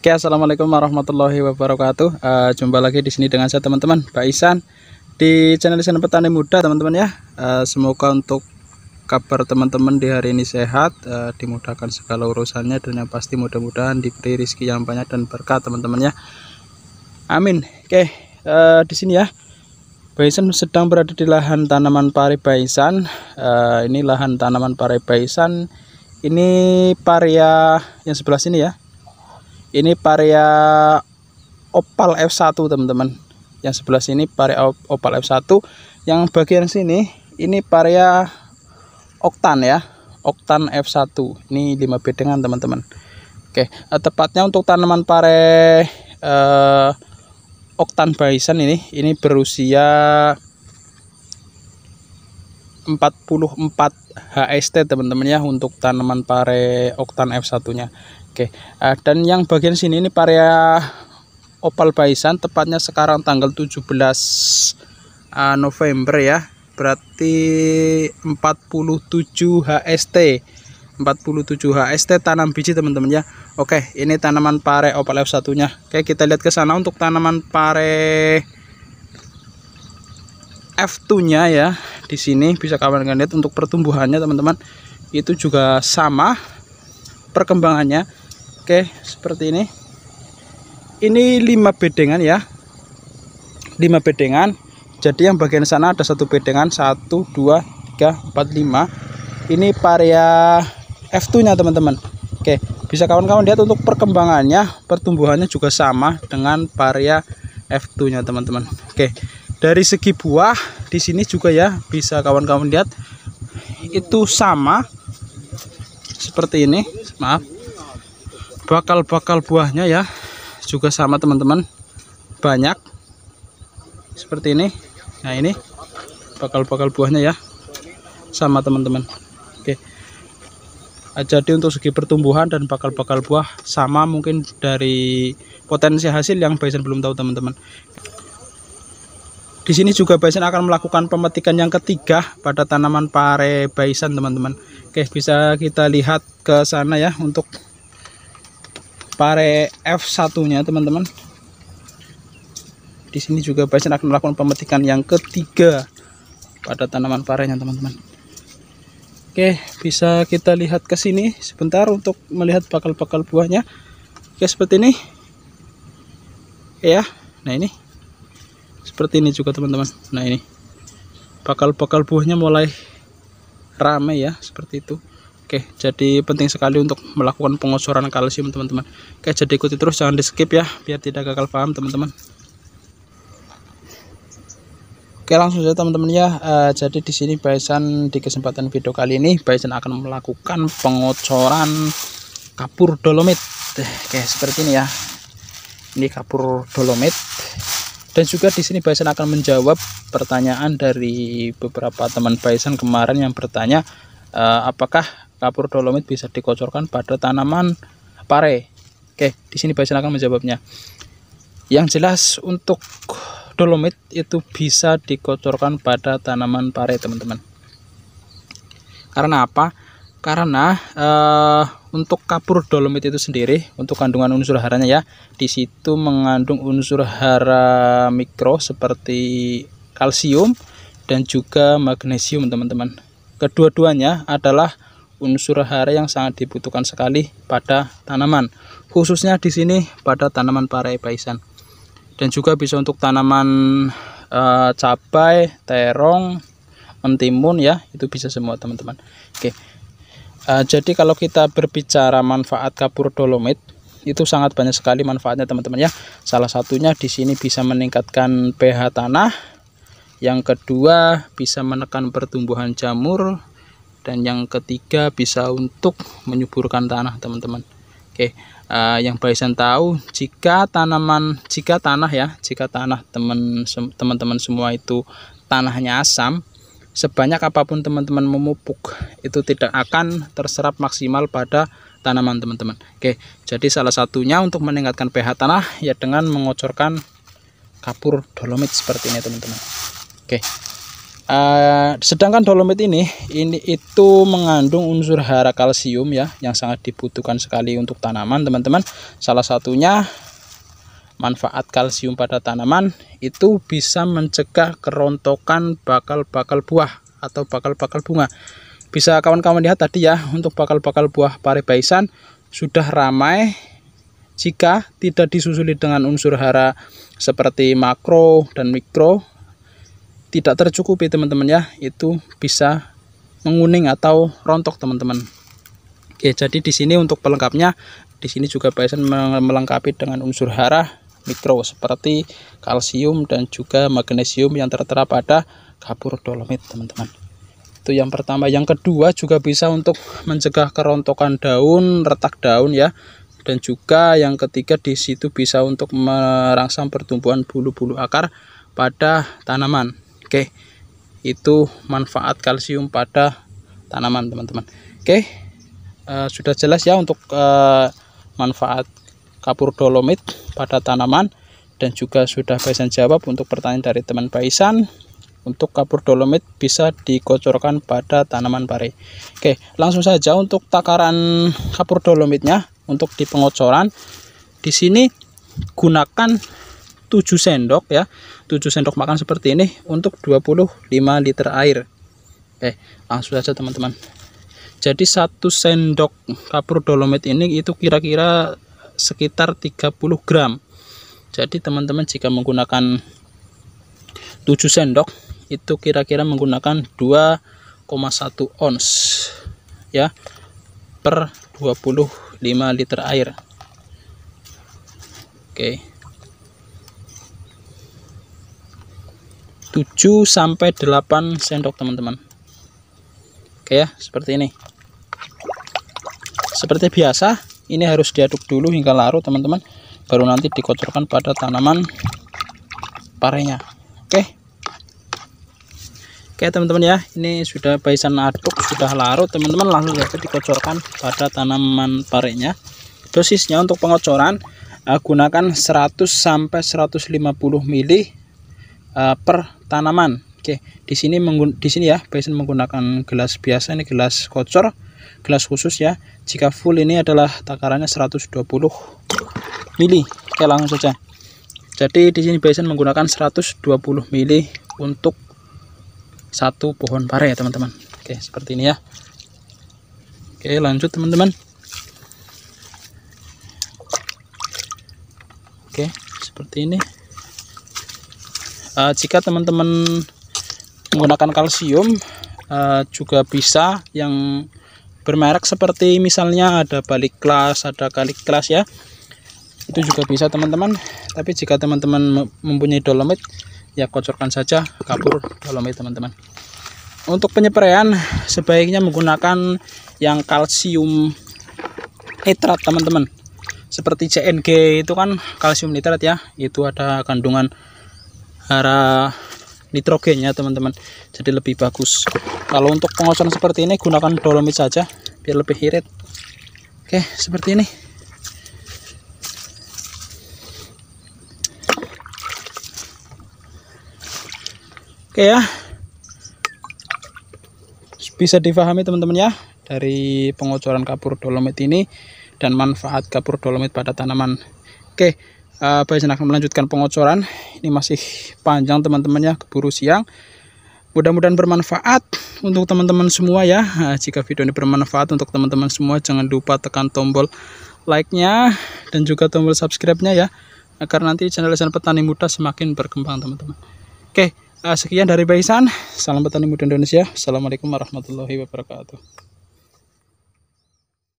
Oke, assalamualaikum warahmatullahi wabarakatuh. Uh, jumpa lagi di sini dengan saya teman-teman, Pak Isan di channel Isan Petani Muda, teman-teman ya. Uh, semoga untuk kabar teman-teman di hari ini sehat, uh, dimudahkan segala urusannya dan yang pasti mudah-mudahan diberi rezeki yang banyak dan berkah, teman-teman ya. Amin. Oke, uh, di sini ya. Baisan sedang berada di lahan tanaman pari Baisan. Uh, ini lahan tanaman pari Baisan. Ini paria yang sebelah sini ya ini varia opal F1 teman-teman yang sebelah sini varia opal F1 yang bagian sini ini varia oktan ya oktan F1 ini 5 bedengan teman-teman Oke eh, tepatnya untuk tanaman pare eh, oktan bison ini ini berusia 44 HST teman-teman ya untuk tanaman pare oktan F1 nya Oke, uh, dan yang bagian sini ini parea opal baisan tepatnya sekarang tanggal 17 uh, eh, November ya. Berarti 47 HST. 47 HST tanam biji teman-teman ya. Oke, ini tanaman pare opal F1-nya. Oke, kita lihat ke sana untuk tanaman pare F2-nya ya. Di sini bisa kawan kalian lihat untuk pertumbuhannya teman-teman. Itu juga sama perkembangannya Oke, seperti ini. Ini 5 bedengan ya. 5 bedengan. Jadi yang bagian sana ada satu bedengan 1 2 3 4 5. Ini varia F2-nya, teman-teman. Oke, bisa kawan-kawan lihat untuk perkembangannya, pertumbuhannya juga sama dengan varia F2-nya, teman-teman. Oke. Dari segi buah di sini juga ya, bisa kawan-kawan lihat itu sama seperti ini. Maaf bakal-bakal buahnya ya juga sama teman-teman banyak seperti ini nah ini bakal-bakal buahnya ya sama teman-teman oke jadi untuk segi pertumbuhan dan bakal-bakal buah sama mungkin dari potensi hasil yang Bison belum tahu teman-teman di sini juga Bison akan melakukan pemetikan yang ketiga pada tanaman pare Bison teman-teman. Oke, bisa kita lihat ke sana ya untuk pare F1 nya teman-teman di sini juga Bison akan melakukan pemetikan yang ketiga pada tanaman parenya teman-teman Oke bisa kita lihat ke sini sebentar untuk melihat bakal-bakal buahnya Oke seperti ini ya nah ini seperti ini juga teman-teman nah ini bakal-bakal buahnya mulai rame ya seperti itu Oke, jadi penting sekali untuk melakukan pengosoran kalsium, teman-teman. Oke, jadi ikuti terus, jangan di-skip ya, biar tidak gagal paham, teman-teman. Oke, langsung saja teman-teman ya. Uh, jadi di sini Baisan di kesempatan video kali ini Baisan akan melakukan pengocoran kapur dolomit. Eh, oke, seperti ini ya. Ini kapur dolomit. Dan juga di sini Baisan akan menjawab pertanyaan dari beberapa teman Baisan kemarin yang bertanya uh, apakah kapur dolomit bisa dikocorkan pada tanaman pare. Oke, di sini Pak akan menjawabnya. Yang jelas untuk dolomit itu bisa dikocorkan pada tanaman pare, teman-teman. Karena apa? Karena eh, untuk kapur dolomit itu sendiri untuk kandungan unsur haranya ya di situ mengandung unsur hara mikro seperti kalsium dan juga magnesium teman-teman kedua-duanya adalah unsur hara yang sangat dibutuhkan sekali pada tanaman khususnya di sini pada tanaman pare paisan dan juga bisa untuk tanaman e, cabai terong mentimun ya itu bisa semua teman-teman oke e, jadi kalau kita berbicara manfaat kapur dolomit itu sangat banyak sekali manfaatnya teman-teman ya salah satunya di sini bisa meningkatkan pH tanah yang kedua bisa menekan pertumbuhan jamur dan yang ketiga bisa untuk menyuburkan tanah teman-teman oke uh, yang barisan tahu jika tanaman jika tanah ya jika tanah teman teman-teman semua itu tanahnya asam sebanyak apapun teman-teman memupuk itu tidak akan terserap maksimal pada tanaman teman-teman oke jadi salah satunya untuk meningkatkan pH tanah ya dengan mengocorkan kapur dolomit seperti ini teman-teman oke uh, sedangkan dolomit ini ini itu mengandung unsur hara kalsium ya yang sangat dibutuhkan sekali untuk tanaman, teman-teman. Salah satunya manfaat kalsium pada tanaman itu bisa mencegah kerontokan bakal-bakal buah atau bakal-bakal bunga. Bisa kawan-kawan lihat tadi ya untuk bakal-bakal buah paribaisan sudah ramai jika tidak disusuli dengan unsur hara seperti makro dan mikro tidak tercukupi teman-teman ya itu bisa menguning atau rontok teman-teman Oke jadi di sini untuk pelengkapnya di sini juga Bison melengkapi dengan unsur hara mikro seperti kalsium dan juga magnesium yang tertera pada kapur dolomit teman-teman itu yang pertama yang kedua juga bisa untuk mencegah kerontokan daun retak daun ya dan juga yang ketiga di situ bisa untuk merangsang pertumbuhan bulu-bulu akar pada tanaman Oke. Itu manfaat kalsium pada tanaman, teman-teman. Oke. Uh, sudah jelas ya untuk uh, manfaat kapur dolomit pada tanaman dan juga sudah Baisan jawab untuk pertanyaan dari teman Baisan untuk kapur dolomit bisa dikocorkan pada tanaman pare. Oke, langsung saja untuk takaran kapur dolomitnya untuk di pengocoran. Di sini gunakan 7 sendok ya 7 sendok makan seperti ini untuk 25 liter air oke langsung saja teman-teman jadi satu sendok kapur dolomit ini itu kira-kira sekitar 30 gram jadi teman-teman jika menggunakan 7 sendok itu kira-kira menggunakan 2,1 ons ya per 25 liter air oke okay. 7 sampai 8 sendok teman-teman oke ya seperti ini seperti biasa ini harus diaduk dulu hingga larut teman-teman baru nanti dikocorkan pada tanaman parenya oke oke teman-teman ya ini sudah baisan aduk sudah larut teman-teman langsung saja dikocorkan pada tanaman parenya dosisnya untuk pengocoran eh, gunakan 100 sampai 150 mili uh, per tanaman. Oke, di sini di sini ya, passion menggunakan gelas biasa ini gelas kocor, gelas khusus ya. Jika full ini adalah takarannya 120 mili. Oke, langsung saja. Jadi di sini passion menggunakan 120 mili untuk satu pohon pare ya, teman-teman. Oke, seperti ini ya. Oke, lanjut teman-teman. Oke, seperti ini uh, jika teman-teman menggunakan kalsium uh, juga bisa yang bermerek seperti misalnya ada balik kelas ada kali kelas ya itu juga bisa teman-teman tapi jika teman-teman mempunyai dolomit ya kocorkan saja kapur dolomit teman-teman untuk penyepraian sebaiknya menggunakan yang kalsium nitrat teman-teman seperti CNG itu kan kalsium nitrat ya itu ada kandungan arah nitrogennya teman-teman jadi lebih bagus kalau untuk pengosongan seperti ini gunakan dolomit saja biar lebih irit oke seperti ini oke ya bisa difahami teman-teman ya dari pengocoran kapur dolomit ini dan manfaat kapur dolomit pada tanaman oke uh, akan melanjutkan pengocoran ini masih panjang teman-teman ya keburu siang mudah-mudahan bermanfaat untuk teman-teman semua ya eh, jika video ini bermanfaat untuk teman-teman semua jangan lupa tekan tombol like-nya dan juga tombol subscribe-nya ya agar nanti channel Isan Petani Muda semakin berkembang teman-teman oke eh, sekian dari Baisan salam petani muda Indonesia Assalamualaikum warahmatullahi wabarakatuh